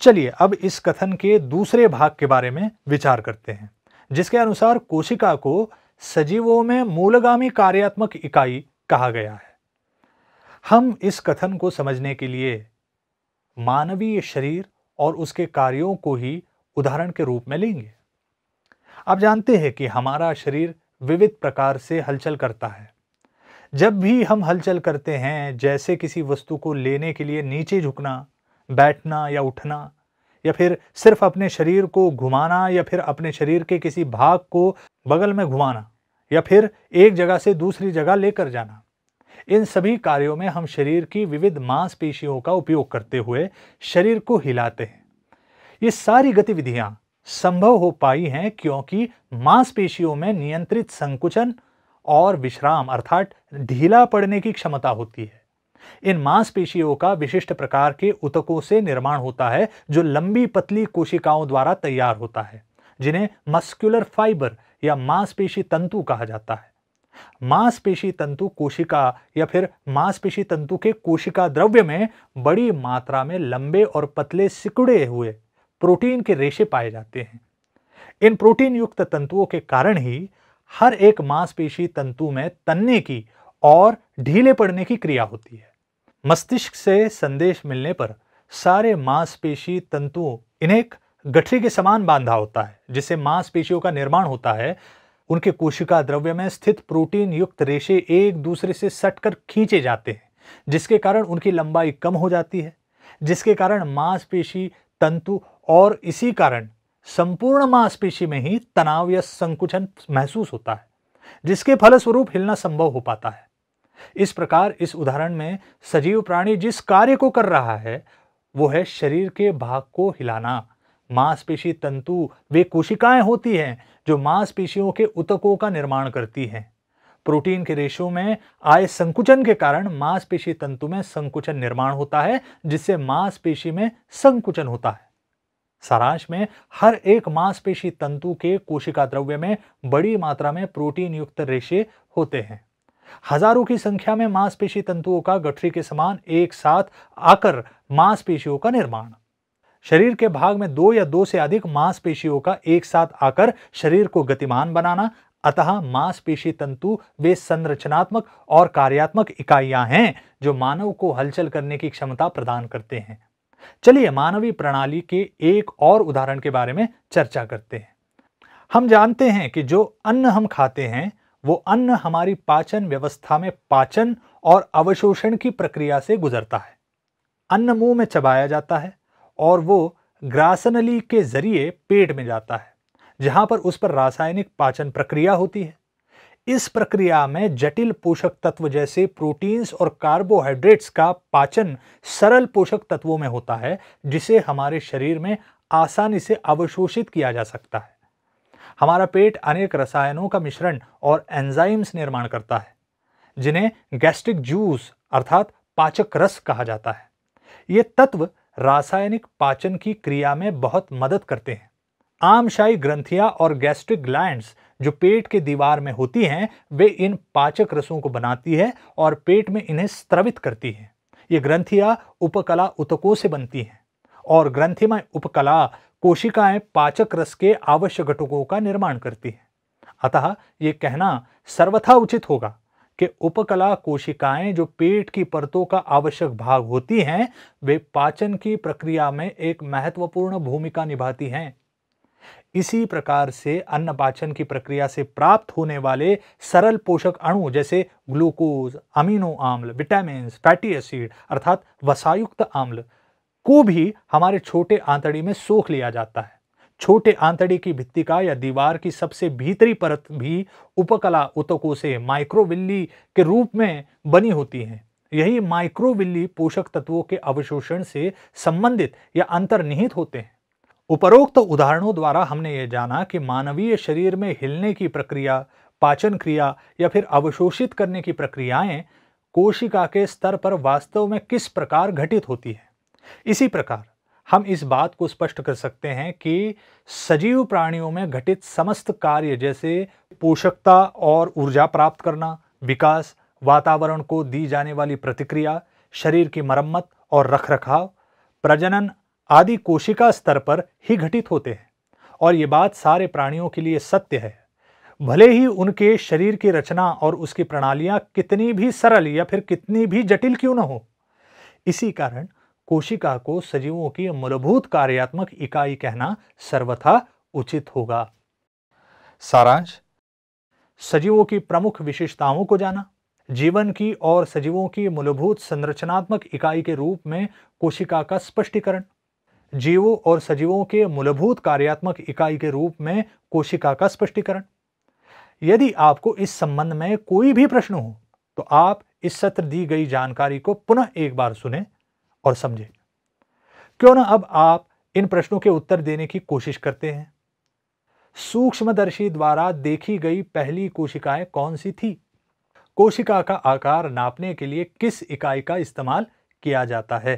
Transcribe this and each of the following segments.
चलिए अब इस कथन के दूसरे भाग के बारे में विचार करते हैं जिसके अनुसार कोशिका को सजीवों में मूलगामी कार्यात्मक इकाई कहा गया है हम इस कथन को समझने के लिए मानवीय शरीर और उसके कार्यों को ही उदाहरण के रूप में लेंगे आप जानते हैं कि हमारा शरीर विविध प्रकार से हलचल करता है जब भी हम हलचल करते हैं जैसे किसी वस्तु को लेने के लिए नीचे झुकना बैठना या उठना या फिर सिर्फ अपने शरीर को घुमाना या फिर अपने शरीर के किसी भाग को बगल में घुमाना या फिर एक जगह से दूसरी जगह लेकर जाना इन सभी कार्यों में हम शरीर की विविध मांसपेशियों का उपयोग करते हुए शरीर को हिलाते हैं ये सारी गतिविधियां संभव हो पाई हैं क्योंकि मांसपेशियों में नियंत्रित संकुचन और विश्राम अर्थात ढीला पड़ने की क्षमता होती है इन मांसपेशियों का विशिष्ट प्रकार के उतकों से निर्माण होता है जो लंबी पतली कोशिकाओं द्वारा तैयार होता है जिन्हें मस्क्यूलर फाइबर या मांसपेशी तंतु कहा जाता है मांसपेशी तंतु कोशिका या फिर मांसपेशी तंतु के कोशिका द्रव्य में बड़ी मात्रा में लंबे और पतले सिकुड़े हुए प्रोटीन के रेशे पाए जाते हैं इन प्रोटीन युक्त तंतुओं के कारण ही हर एक मांसपेशी तंतु में तन्ने की और ढीले पड़ने की क्रिया होती है मस्तिष्क से संदेश मिलने पर सारे मांसपेशी तंतुओं इन्हें एक गठरी के समान बांधा होता है जिससे मांसपेशियों का निर्माण होता है उनके कोशिका द्रव्य में स्थित प्रोटीन युक्त रेशे एक दूसरे से सटकर खींचे जाते हैं जिसके कारण उनकी लंबाई कम हो जाती है जिसके कारण मांसपेशी तंतु और इसी कारण संपूर्ण मांसपेशी में ही तनाव या संकुचन महसूस होता है जिसके फलस्वरूप हिलना संभव हो पाता है इस प्रकार इस उदाहरण में सजीव प्राणी जिस कार्य को कर रहा है वो है शरीर के भाग को हिलाना मांसपेशी तंतु वे कोशिकाएं होती हैं जो मांसपेशियों के उतकों का निर्माण करती हैं प्रोटीन के रेशों में आए संकुचन के कारण मांसपेशी तंतु में संकुचन निर्माण होता है जिससे मांसपेशी में संकुचन होता है सारांश में हर एक मांसपेशी तंतु के कोशिका द्रव्य में बड़ी मात्रा में प्रोटीन युक्त रेशे होते हैं हजारों की संख्या में मांसपेशी तंतुओं का गठरी के समान एक साथ आकर मांसपेशियों का निर्माण शरीर के भाग में दो या दो से अधिक मांसपेशियों का एक साथ आकर शरीर को गतिमान बनाना अतः मांसपेशी तंतु वे संरचनात्मक और कार्यात्मक इकाइयां हैं जो मानव को हलचल करने की क्षमता प्रदान करते हैं चलिए मानवीय प्रणाली के एक और उदाहरण के बारे में चर्चा करते हैं हम जानते हैं कि जो अन्न हम खाते हैं वो अन्न हमारी पाचन व्यवस्था में पाचन और अवशोषण की प्रक्रिया से गुजरता है अन्न मुंह में चबाया जाता है और वो ग्रासनली के जरिए पेट में जाता है जहां पर उस पर रासायनिक पाचन प्रक्रिया होती है इस प्रक्रिया में जटिल पोषक तत्व जैसे प्रोटीन्स और कार्बोहाइड्रेट्स का पाचन सरल पोषक तत्वों में होता है जिसे हमारे शरीर में आसानी से अवशोषित किया जा सकता है हमारा पेट अनेक रसायनों का मिश्रण और एंजाइम्स निर्माण करता है जिन्हें गैस्ट्रिक जूस अर्थात पाचक रस कहा जाता है ये तत्व रासायनिक पाचन की क्रिया में बहुत मदद करते हैं आमशाही ग्रंथियां और गैस्ट्रिक ग्लैंड्स जो पेट के दीवार में होती हैं वे इन पाचक रसों को बनाती है और पेट में इन्हें स्त्रवित करती है ये ग्रंथियां उपकला उतकों से बनती हैं और ग्रंथिमय उपकला कोशिकाएं पाचक रस के आवश्यक घटकों का निर्माण करती है अतः ये कहना सर्वथा उचित होगा कि उपकला कोशिकाएं जो पेट की परतों का आवश्यक भाग होती हैं वे पाचन की प्रक्रिया में एक महत्वपूर्ण भूमिका निभाती हैं इसी प्रकार से अन्न पाचन की प्रक्रिया से प्राप्त होने वाले सरल पोषक अणु जैसे ग्लूकोज अमीनो आम्ल विटामिन फैटी एसिड अर्थात वसायुक्त आम्ल को भी हमारे छोटे आंतड़ी में सोख लिया जाता है छोटे आंतड़ी की भित्तिका या दीवार की सबसे भीतरी परत भी उपकला उतकों से माइक्रोविल्ली के रूप में बनी होती हैं यही माइक्रोविल्ली पोषक तत्वों के अवशोषण से संबंधित या अंतर्निहित होते हैं उपरोक्त तो उदाहरणों द्वारा हमने ये जाना कि मानवीय शरीर में हिलने की प्रक्रिया पाचन क्रिया या फिर अवशोषित करने की प्रक्रियाएं कोशिका के स्तर पर वास्तव में किस प्रकार घटित होती है इसी प्रकार हम इस बात को स्पष्ट कर सकते हैं कि सजीव प्राणियों में घटित समस्त कार्य जैसे पोषकता और ऊर्जा प्राप्त करना विकास वातावरण को दी जाने वाली प्रतिक्रिया शरीर की मरम्मत और रखरखाव प्रजनन आदि कोशिका स्तर पर ही घटित होते हैं और ये बात सारे प्राणियों के लिए सत्य है भले ही उनके शरीर की रचना और उसकी प्रणालियां कितनी भी सरल या फिर कितनी भी जटिल क्यों न हो इसी कारण कोशिका को सजीवों की मूलभूत कार्यात्मक इकाई कहना सर्वथा उचित होगा सारांश सजीवों की प्रमुख विशेषताओं को जाना जीवन की और सजीवों की मूलभूत संरचनात्मक इकाई के रूप में कोशिका का स्पष्टीकरण जीवों और सजीवों के मूलभूत कार्यात्मक इकाई के रूप में कोशिका का स्पष्टीकरण यदि आपको इस संबंध में कोई भी प्रश्न हो तो आप इस सत्र दी गई जानकारी को पुनः एक बार सुने और समझे क्यों ना अब आप इन प्रश्नों के उत्तर देने की कोशिश करते हैं सूक्ष्मदर्शी द्वारा देखी गई पहली कोशिकाएं कौन सी थी कोशिका का आकार नापने के लिए किस इकाई का इस्तेमाल किया जाता है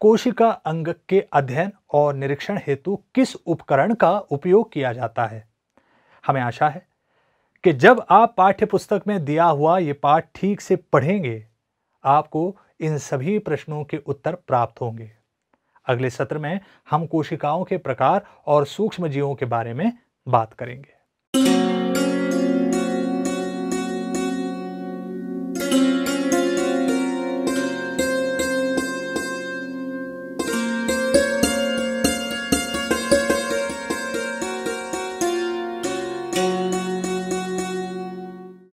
कोशिका अंग के अध्ययन और निरीक्षण हेतु किस उपकरण का उपयोग किया जाता है हमें आशा है कि जब आप पाठ्य पुस्तक में दिया हुआ ये पाठ ठीक से पढ़ेंगे आपको इन सभी प्रश्नों के उत्तर प्राप्त होंगे अगले सत्र में हम कोशिकाओं के प्रकार और सूक्ष्म जीवों के बारे में बात करेंगे